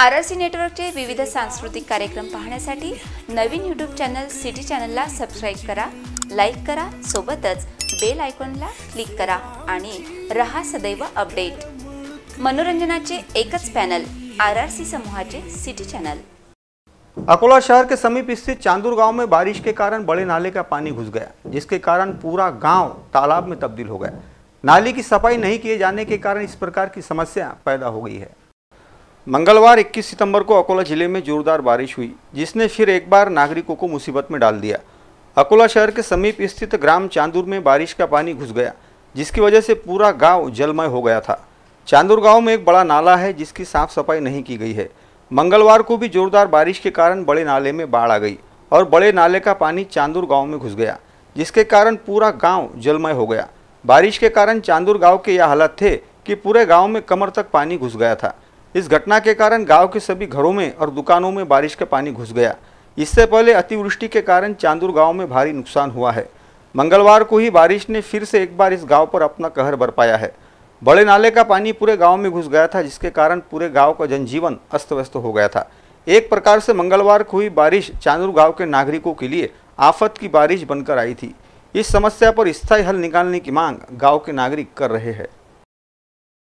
RRC network के विविध सांस्कृतिक कार्यक्रम पाहण्यासाठी नवीन यूट्यूब चैनल सिटी चॅनलला सबस्क्राईब करा लाइक करा सोबत बेल आयकॉनला क्लिक करा आणि रहा सदैव अपडेट मनोरंजनाचे एक पैनल आर आर सी समूहाचे सिटी चॅनल अकोला शहर के समीप स्थित चांदूर गांव में बारिश के कारण बड़े नाले का पानी घुस गया जिसके कारण पूरा गांव तालाब में तब्दील हो गया नाली की सफाई नहीं किए जाने के कारण इस प्रकार की समस्या पैदा हो गई है मंगलवार 21 सितंबर को अकोला जिले में जोरदार बारिश हुई जिसने फिर एक बार नागरिकों को मुसीबत में डाल दिया अकोला शहर के समीप स्थित ग्राम चांदूर में बारिश का पानी घुस गया जिसकी वजह से पूरा गांव जलमय हो गया था चांदूर गांव में एक बड़ा नाला है जिसकी साफ सफाई नहीं की गई है मंगलवार को भी जोरदार बारिश के कारण बड़े नाले में बाढ़ आ गई और बड़े नाले का पानी चांदूर गाँव में घुस गया जिसके कारण पूरा गाँव जलमय हो गया बारिश के कारण चांदूर गाँव के यह हालत थे कि पूरे गाँव में कमर तक पानी घुस गया था इस घटना के कारण गांव के सभी घरों में और दुकानों में बारिश का पानी घुस गया इससे पहले अतिवृष्टि के कारण चांदूर गांव में भारी नुकसान हुआ है मंगलवार को ही बारिश ने फिर से एक बार इस गांव पर अपना कहर बरपाया है बड़े नाले का पानी पूरे गांव में घुस गया था जिसके कारण पूरे गांव का जनजीवन अस्त व्यस्त हो गया था एक प्रकार से मंगलवार को हुई बारिश चांदूर गाँव के नागरिकों के लिए आफत की बारिश बनकर आई थी इस समस्या पर स्थायी हल निकालने की मांग गाँव के नागरिक कर रहे हैं